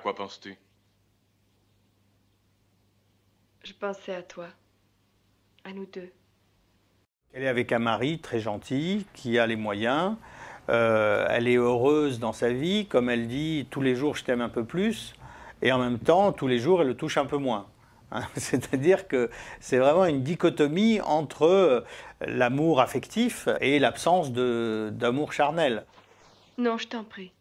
quoi penses-tu Je pensais à toi, à nous deux. Elle est avec un mari très gentil, qui a les moyens. Euh, elle est heureuse dans sa vie, comme elle dit, tous les jours je t'aime un peu plus, et en même temps, tous les jours, elle le touche un peu moins. Hein, c'est-à-dire que c'est vraiment une dichotomie entre euh, l'amour affectif et l'absence d'amour charnel. Non, je t'en prie.